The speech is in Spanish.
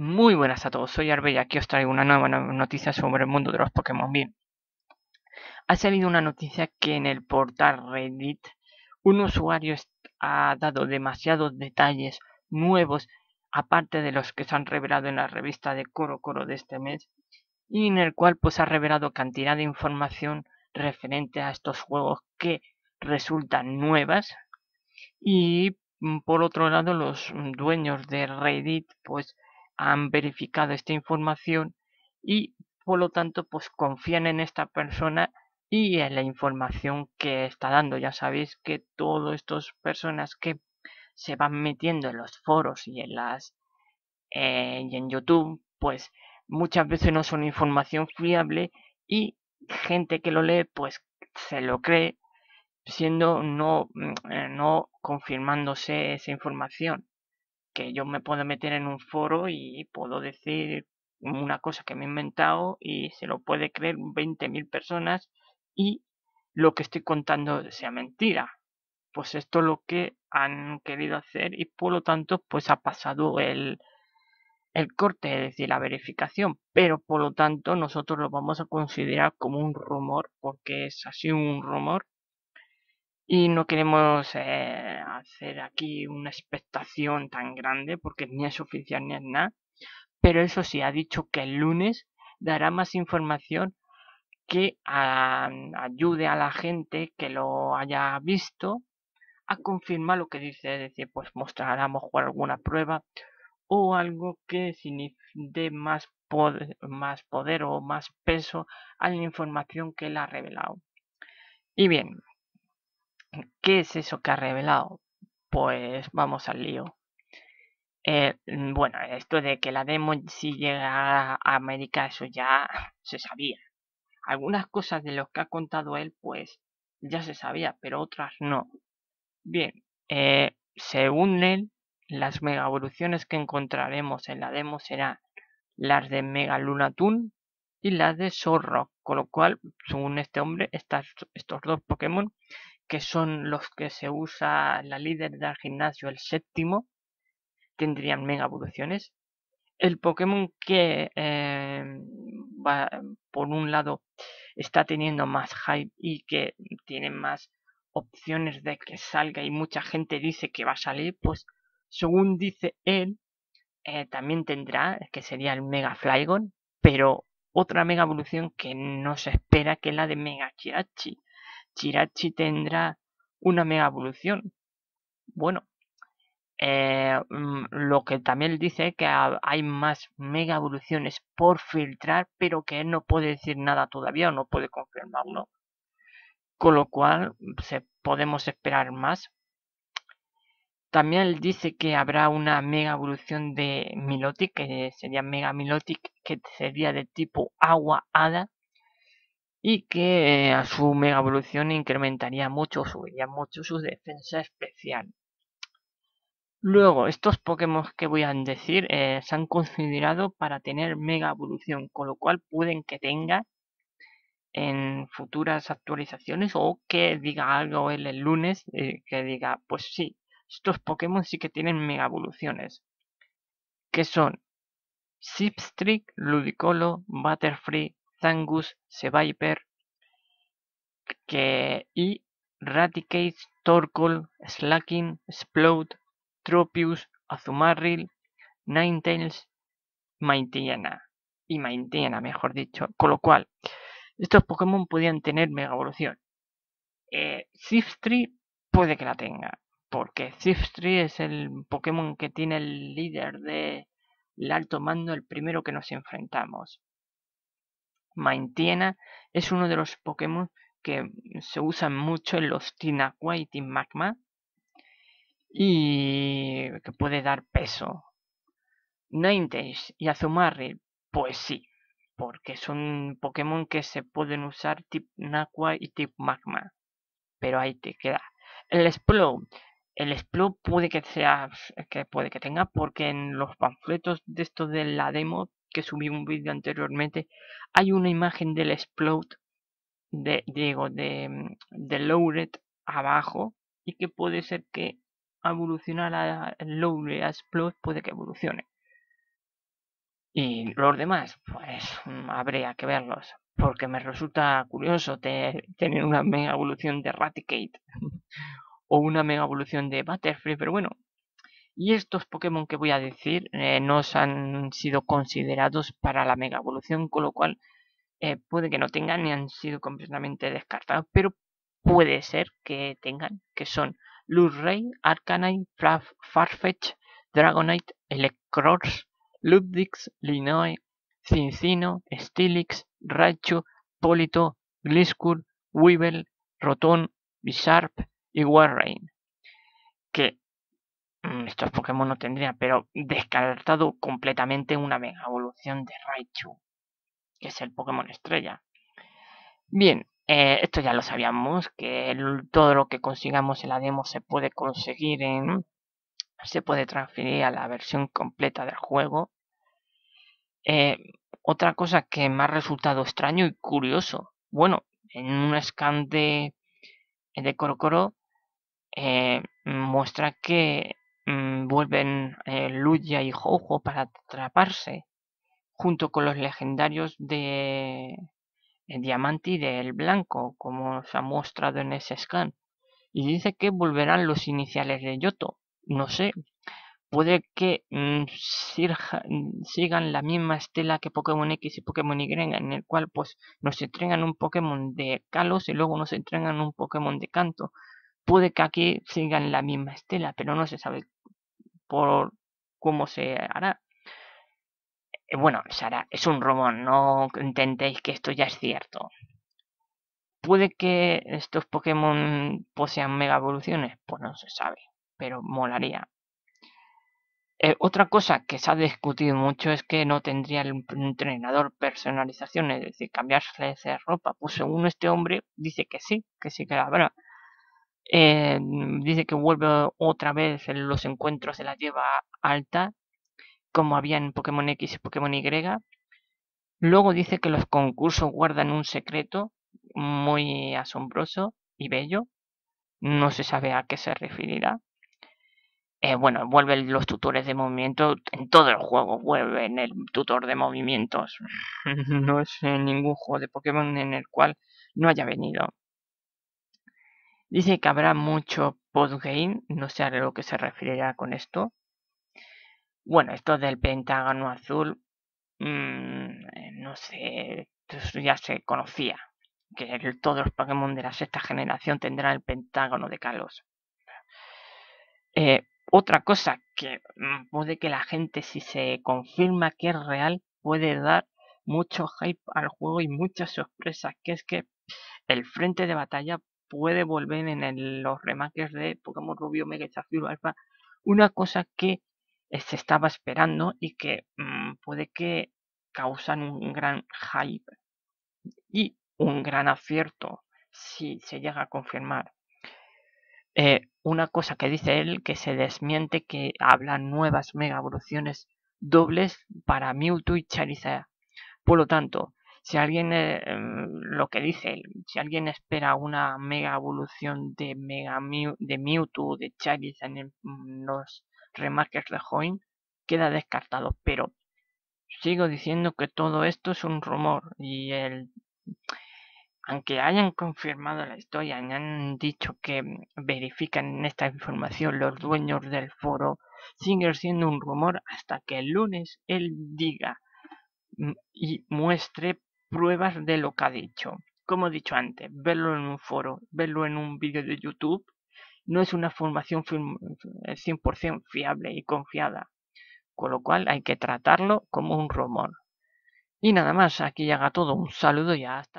Muy buenas a todos, soy Arbella, aquí os traigo una nueva noticia sobre el mundo de los Pokémon. Bien, ha salido una noticia que en el portal Reddit un usuario ha dado demasiados detalles nuevos, aparte de los que se han revelado en la revista de Coro Coro de este mes, y en el cual pues ha revelado cantidad de información referente a estos juegos que resultan nuevas y mm, por otro lado los dueños de Reddit pues han verificado esta información y por lo tanto pues confían en esta persona y en la información que está dando. Ya sabéis que todas estas personas que se van metiendo en los foros y en las eh, y en YouTube, pues muchas veces no son información fiable y gente que lo lee pues se lo cree siendo no, mm, eh, no confirmándose esa información que yo me puedo meter en un foro y puedo decir una cosa que me he inventado y se lo puede creer 20.000 personas y lo que estoy contando sea mentira. Pues esto es lo que han querido hacer y por lo tanto pues ha pasado el, el corte, es decir, la verificación. Pero por lo tanto nosotros lo vamos a considerar como un rumor porque es así un rumor y no queremos eh, hacer aquí una expectación tan grande porque ni es oficial ni es nada. Pero eso sí, ha dicho que el lunes dará más información que ayude a la gente que lo haya visto a confirmar lo que dice, es decir, pues mostrará mejor alguna prueba o algo que dé más poder, más poder o más peso a la información que él ha revelado. Y bien, ¿Qué es eso que ha revelado? Pues vamos al lío. Eh, mm, bueno, esto de que la demo si llega a América, eso ya se sabía. Algunas cosas de lo que ha contado él, pues ya se sabía, pero otras no. Bien, eh, según él, las mega evoluciones que encontraremos en la demo serán las de Mega Lunatun y las de Zorro, con lo cual, según este hombre, estas, estos dos Pokémon que son los que se usa la líder del gimnasio, el séptimo, tendrían mega evoluciones. El Pokémon que, em, por un lado, está teniendo más hype y que tiene más opciones de que salga y mucha gente dice que va a salir, pues según dice él, eh, también tendrá, que sería el Mega Flygon, pero otra mega evolución que no se espera que es la de Mega Chiachi. Chirachi tendrá una mega evolución. Bueno, eh, mm, lo que también dice que hay más mega evoluciones por filtrar, pero que él no puede decir nada todavía o no puede confirmarlo. Con lo cual se, podemos esperar más. También dice que habrá una mega evolución de Milotic, que sería Mega Milotic, que sería de tipo agua hada y que eh, a su mega evolución incrementaría mucho, subiría mucho su defensa especial. Luego, estos Pokémon que voy a decir eh, se han considerado para tener mega evolución, con lo cual pueden que tenga en futuras actualizaciones o que diga algo el, lunes eh, que diga, pues sí, estos Pokémon sí que tienen mega evoluciones, que son Sipstrick, Ludicolo, Butterfree, Zangus Seviper que, y Raticate, Torkoal, Slaking, Explode, Tropius, Azumarril, Ninetales, Maintiana. Y Maintiana, mejor dicho. Con lo cual, estos Pokémon podían tener Mega Evolución. Eh, puede que la tenga. Porque Siftry es el Pokémon que tiene el líder del de alto mando, el primero que nos enfrentamos. Maintiena es uno de los Pokémon que mm, se usan mucho en los tinaqua y Team Magma y que puede dar peso. Ninetales y Azumarill, pues sí, porque son Pokémon que se pueden usar tipo Aqua y tipo Magma, pero ahí te queda. El Splow, el Splow puede que sea que puede que tenga porque en los panfletos de esto de la demo que subí un vídeo anteriormente, hay una imagen del explode, de, Diego de, mm, de abajo y que puede ser que evolucionar a loaded a explode, puede que evolucione. Y los demás, pues mm, habría que verlos, porque me resulta curioso tener, una mega evolución de Raticate o una mega evolución de Butterfree, pero bueno, y estos Pokémon que voy a decir eh, no han sido considerados para la Mega Evolución, con lo cual eh, puede que no tengan ni han sido completamente descartados, pero puede ser que tengan, que son Lurray, Arcanine, Farfetch, Dragonite, Electrors, Ludix, Linoe, Cincino, Stilix, Raichu, Polito, Gliscor, Weevil, Rotom, Bisharp y Warrain. Que Mm, estos Pokémon no tendrían, pero descartado completamente una mega evolución de Raichu, que es el Pokémon estrella. Bien, eh, esto ya lo sabíamos, que todo lo que consigamos en la demo se puede conseguir en... se puede transferir a la versión completa del juego. Eh, otra cosa que me ha resultado extraño y curioso, bueno, en un scan de, de Coro eh, muestra que Mm, vuelven eh, Luya y Jojo para atraparse, junto con los legendarios de eh, Diamante y del Blanco, como se ha mostrado en ese scan. Y dice que volverán los iniciales de Yoto. No sé, puede que mm, mm, sigan la misma estela que Pokémon X y Pokémon Y, en el cual pues nos entregan un Pokémon de Kalos y luego nos entregan un Pokémon de Canto. Puede que aquí sigan la misma estela, pero no se sabe por cómo se hará. Eh, bueno, Sara, es un rumor, no intentéis que esto ya es cierto. ¿Puede que estos Pokémon posean mega evoluciones? Pues no se sabe, pero molaría. Eh, otra cosa que se ha discutido mucho es que no tendría el entrenador personalización, es decir, cambiarse de ropa. Pues según este hombre dice que sí, que sí que la habrá. Eh, dice que vuelve otra vez en los encuentros de la lleva alta, como había en Pokémon X y Pokémon Y. Luego dice que los concursos guardan un secreto muy asombroso y bello. No se sabe a qué se referirá. Eh, bueno, vuelven los tutores de movimiento. En todo el juego vuelven el tutor de movimientos. no es ningún juego de Pokémon en el cual no haya venido. Dice que habrá mucho postgame, no sé a lo que se referirá con esto. Bueno, esto del Pentágono Azul, mm, eh, no sé, pues, ya se conocía, que todos los Pokémon de la sexta generación tendrán el Pentágono de Kalos. Eh, otra cosa que mm, puede que la gente, si se confirma que es real, puede dar mucho hype al juego y muchas sorpresas, que es que el frente de batalla puede volver en los remakes de Pokémon Rubio Mega y Alpha. Una cosa que eh, se estaba esperando y que mm, puede que causan un gran hype y un gran acierto si se llega a confirmar. Eh, una cosa que dice él que se desmiente que hablan nuevas mega evoluciones dobles para Mewtwo y Charizard. Por lo tanto, si alguien eh, em, lo que dice si alguien espera una mega evolución de mega de Mewtwo de Charizard en mm, los remarques de Hoenn queda descartado pero sigo diciendo que todo esto es un rumor y el aunque hayan confirmado la historia y han dicho que mm, verifican esta información los dueños del foro sigue siendo un rumor hasta que el lunes él diga mm, y muestre pruebas de lo que ha dicho. Como he dicho antes, verlo en un foro, verlo en un vídeo de YouTube, no es una formación 100% eh, fiable y confiada, con lo cual hay que tratarlo como un rumor. Y nada más, aquí llega todo, un saludo y hasta...